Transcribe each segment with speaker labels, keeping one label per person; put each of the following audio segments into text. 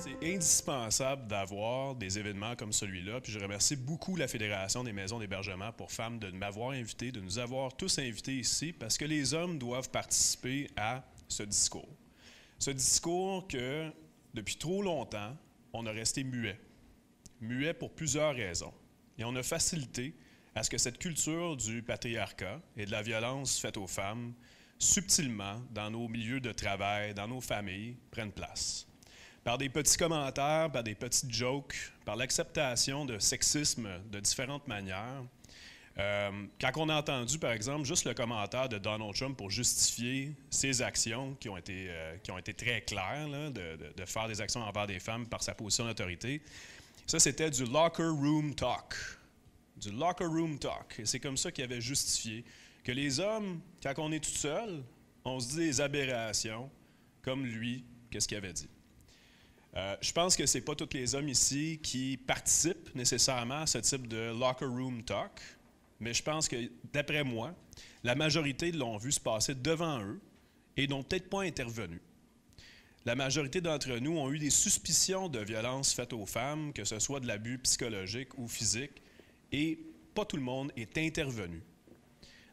Speaker 1: C'est indispensable d'avoir des événements comme celui-là. Puis je remercie beaucoup la Fédération des maisons d'hébergement pour femmes de m'avoir invité, de nous avoir tous invités ici, parce que les hommes doivent participer à ce discours. Ce discours que, depuis trop longtemps, on a resté muet. Muet pour plusieurs raisons. Et on a facilité à ce que cette culture du patriarcat et de la violence faite aux femmes, subtilement, dans nos milieux de travail, dans nos familles, prenne place par des petits commentaires, par des petites jokes, par l'acceptation de sexisme de différentes manières. Euh, quand on a entendu, par exemple, juste le commentaire de Donald Trump pour justifier ses actions qui ont été, euh, qui ont été très claires, de, de, faire des actions envers des femmes par sa position d'autorité, ça, c'était du locker room talk. Du locker room talk. Et c'est comme ça qu'il avait justifié que les hommes, quand on est tout seul, on se dit des aberrations, comme lui, qu'est-ce qu'il avait dit. Euh, je pense que ce n'est pas tous les hommes ici qui participent nécessairement à ce type de locker room talk, mais je pense que, d'après moi, la majorité l'ont vu se passer devant eux et n'ont peut-être pas intervenu. La majorité d'entre nous ont eu des suspicions de violences faites aux femmes, que ce soit de l'abus psychologique ou physique, et pas tout le monde est intervenu.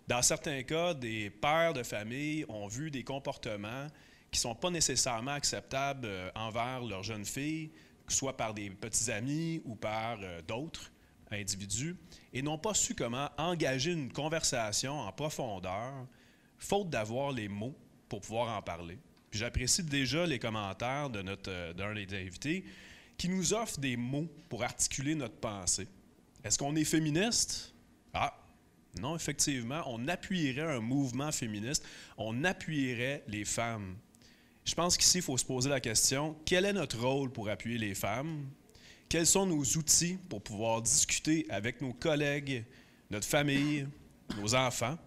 Speaker 1: Dans certains cas, des pères de famille ont vu des comportements qui sont pas nécessairement acceptables euh, envers leurs jeunes filles, soit par des petits amis ou par euh, d'autres individus, et n'ont pas su comment engager une conversation en profondeur, faute d'avoir les mots pour pouvoir en parler. J'apprécie déjà les commentaires de notre euh, d'un des invités qui nous offre des mots pour articuler notre pensée. Est-ce qu'on est féministe? Ah, non, effectivement, on appuierait un mouvement féministe, on appuierait les femmes je pense qu'ici, il faut se poser la question, quel est notre rôle pour appuyer les femmes? Quels sont nos outils pour pouvoir discuter avec nos collègues, notre famille, nos enfants,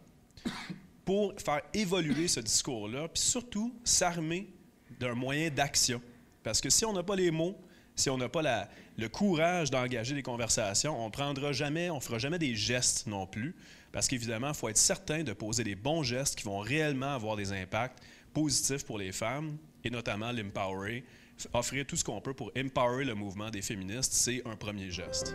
Speaker 1: pour faire évoluer ce discours-là, puis surtout s'armer d'un moyen d'action? Parce que si on n'a pas les mots, si on n'a pas le courage d'engager des conversations, on prendra jamais, on fera jamais des gestes non plus, parce qu'évidemment, il faut être certain de poser des bons gestes qui vont réellement avoir des impacts positif pour les femmes, et notamment l'empowerer. Offrir tout ce qu'on peut pour empowerer le mouvement des féministes, c'est un premier geste.